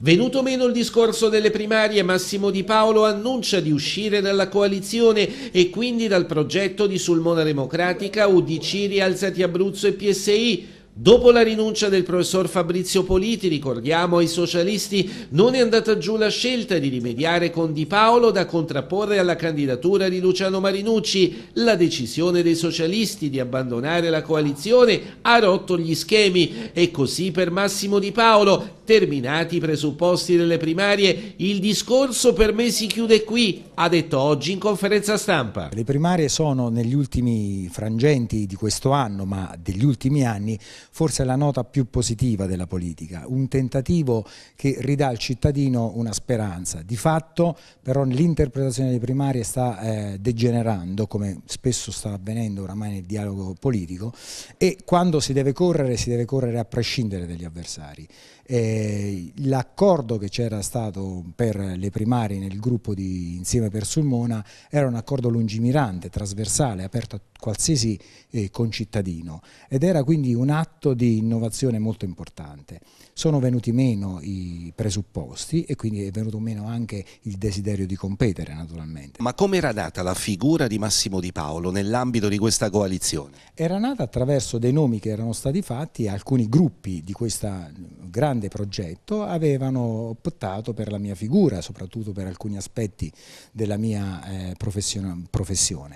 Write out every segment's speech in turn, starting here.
Venuto meno il discorso delle primarie, Massimo Di Paolo annuncia di uscire dalla coalizione e quindi dal progetto di Sulmona Democratica, UDC, Rialzati Abruzzo e PSI. Dopo la rinuncia del professor Fabrizio Politi, ricordiamo ai socialisti, non è andata giù la scelta di rimediare con Di Paolo da contrapporre alla candidatura di Luciano Marinucci. La decisione dei socialisti di abbandonare la coalizione ha rotto gli schemi e così per Massimo Di Paolo Terminati i presupposti delle primarie, il discorso per me si chiude qui, ha detto oggi in conferenza stampa. Le primarie sono negli ultimi frangenti di questo anno, ma degli ultimi anni, forse la nota più positiva della politica, un tentativo che ridà al cittadino una speranza. Di fatto però l'interpretazione delle primarie sta eh, degenerando, come spesso sta avvenendo oramai nel dialogo politico, e quando si deve correre si deve correre a prescindere dagli avversari. Eh, eh, l'accordo che c'era stato per le primarie nel gruppo di Insieme per Sulmona era un accordo lungimirante, trasversale, aperto a qualsiasi eh, concittadino ed era quindi un atto di innovazione molto importante. Sono venuti meno i presupposti e quindi è venuto meno anche il desiderio di competere naturalmente. Ma come era nata la figura di Massimo Di Paolo nell'ambito di questa coalizione? Era nata attraverso dei nomi che erano stati fatti, e alcuni gruppi di questa grande progetto avevano optato per la mia figura, soprattutto per alcuni aspetti della mia eh, professione.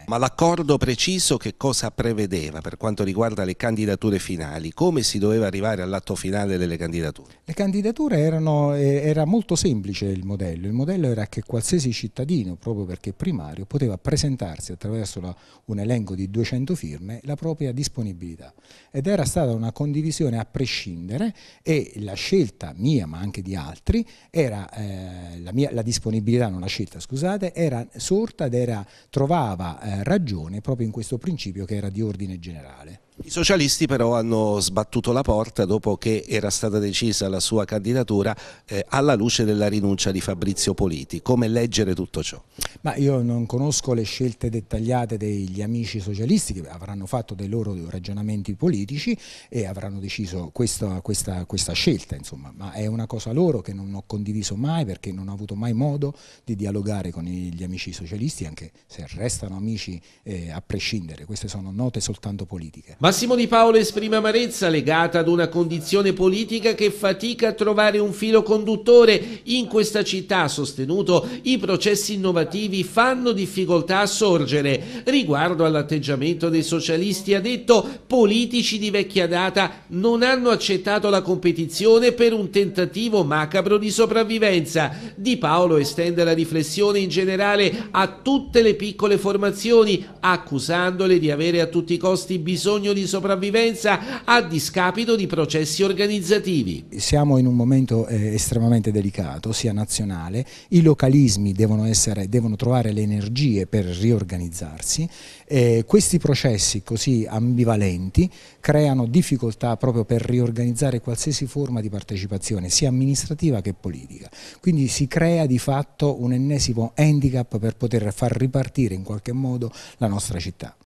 Ma l'accordo preciso che cosa prevedeva per quanto riguarda le candidature finali? Come si doveva arrivare all'atto finale delle candidature? Le candidature erano, eh, era molto semplice il modello, il modello era che qualsiasi cittadino, proprio perché primario, poteva presentarsi attraverso la, un elenco di 200 firme la propria disponibilità ed era stata una condivisione a prescindere e la la scelta mia, ma anche di altri, era, eh, la, mia, la, disponibilità, non la scelta, scusate, era sorta ed era, trovava eh, ragione proprio in questo principio che era di ordine generale. I socialisti però hanno sbattuto la porta dopo che era stata decisa la sua candidatura eh, alla luce della rinuncia di Fabrizio Politi. Come leggere tutto ciò? Ma io non conosco le scelte dettagliate degli amici socialisti che avranno fatto dei loro ragionamenti politici e avranno deciso questa, questa, questa scelta, insomma. ma è una cosa loro che non ho condiviso mai perché non ho avuto mai modo di dialogare con gli amici socialisti, anche se restano amici eh, a prescindere, queste sono note soltanto politiche. Massimo Di Paolo esprime amarezza legata ad una condizione politica che fatica a trovare un filo conduttore. In questa città, sostenuto, i processi innovativi fanno difficoltà a sorgere. Riguardo all'atteggiamento dei socialisti, ha detto politici di vecchia data non hanno accettato la competizione per un tentativo macabro di sopravvivenza. Di Paolo estende la riflessione in generale a tutte le piccole formazioni, accusandole di avere a tutti i costi bisogno bisogno di sopravvivenza a discapito di processi organizzativi. Siamo in un momento eh, estremamente delicato, sia nazionale, i localismi devono, essere, devono trovare le energie per riorganizzarsi, eh, questi processi così ambivalenti creano difficoltà proprio per riorganizzare qualsiasi forma di partecipazione, sia amministrativa che politica. Quindi si crea di fatto un ennesimo handicap per poter far ripartire in qualche modo la nostra città.